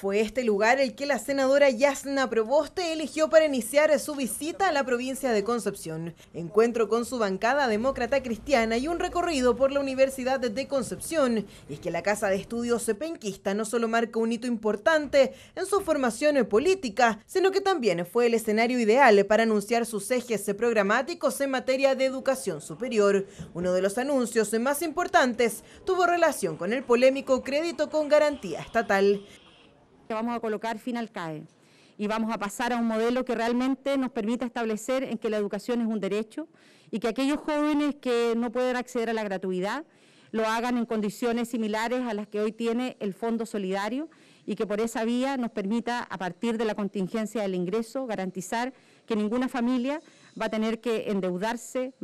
Fue este lugar el que la senadora Yasna Proboste eligió para iniciar su visita a la provincia de Concepción. Encuentro con su bancada demócrata cristiana y un recorrido por la Universidad de Concepción. Y es que la Casa de Estudios Penquista no solo marca un hito importante en su formación política, sino que también fue el escenario ideal para anunciar sus ejes programáticos en materia de educación superior. Uno de los anuncios más importantes tuvo relación con el polémico crédito con garantía estatal vamos a colocar fin al CAE y vamos a pasar a un modelo que realmente nos permita establecer en que la educación es un derecho y que aquellos jóvenes que no pueden acceder a la gratuidad lo hagan en condiciones similares a las que hoy tiene el Fondo Solidario y que por esa vía nos permita, a partir de la contingencia del ingreso, garantizar que ninguna familia va a tener que endeudarse,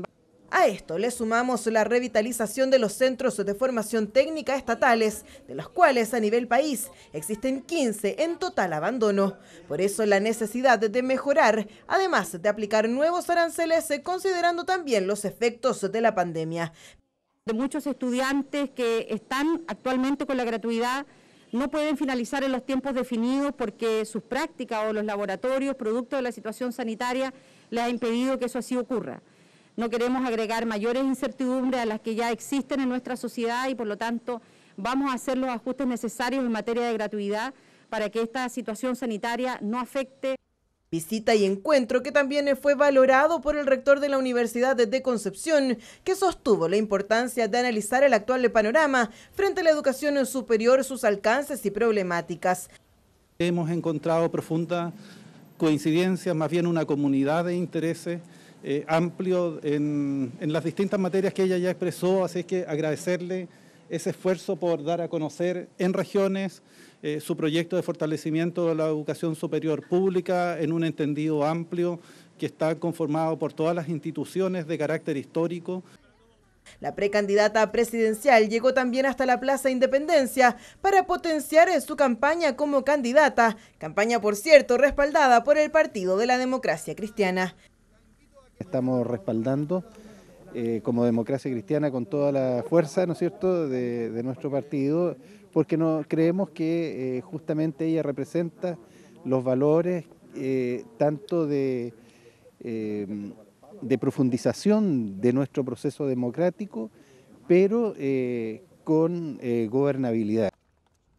a esto le sumamos la revitalización de los centros de formación técnica estatales, de los cuales a nivel país existen 15 en total abandono. Por eso la necesidad de mejorar, además de aplicar nuevos aranceles, considerando también los efectos de la pandemia. De muchos estudiantes que están actualmente con la gratuidad no pueden finalizar en los tiempos definidos porque sus prácticas o los laboratorios, producto de la situación sanitaria, les ha impedido que eso así ocurra. No queremos agregar mayores incertidumbres a las que ya existen en nuestra sociedad y por lo tanto vamos a hacer los ajustes necesarios en materia de gratuidad para que esta situación sanitaria no afecte. Visita y encuentro que también fue valorado por el rector de la Universidad de Concepción, que sostuvo la importancia de analizar el actual panorama frente a la educación superior, sus alcances y problemáticas. Hemos encontrado profundas coincidencias, más bien una comunidad de intereses eh, amplio en, las distintas materias que ella ya expresó, así que agradecerle ese esfuerzo por dar a conocer en regiones eh, su proyecto de fortalecimiento de la educación superior pública en un entendido amplio que está conformado por todas las instituciones de carácter histórico. La precandidata presidencial llegó también hasta la Plaza Independencia para potenciar su campaña como candidata, campaña por cierto respaldada por el Partido de la Democracia Cristiana. Estamos respaldando eh, como democracia cristiana con toda la fuerza, ¿no es cierto?, de, nuestro partido, porque no, creemos que eh, justamente ella representa los valores eh, tanto de, de profundización de nuestro proceso democrático, pero con gobernabilidad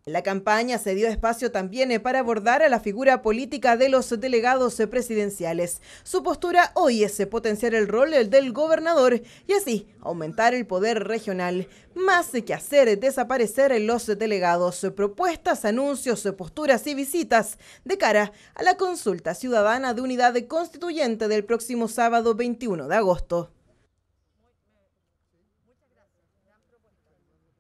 la campaña se dio espacio también eh, para abordar a la figura política de los delegados eh, presidenciales. Su postura hoy es eh, potenciar el rol del gobernador y así aumentar el poder regional, más que hacer desaparecer los delegados, propuestas, anuncios, posturas y visitas de cara a la consulta ciudadana de unidad constituyente del próximo sábado 21 de agosto.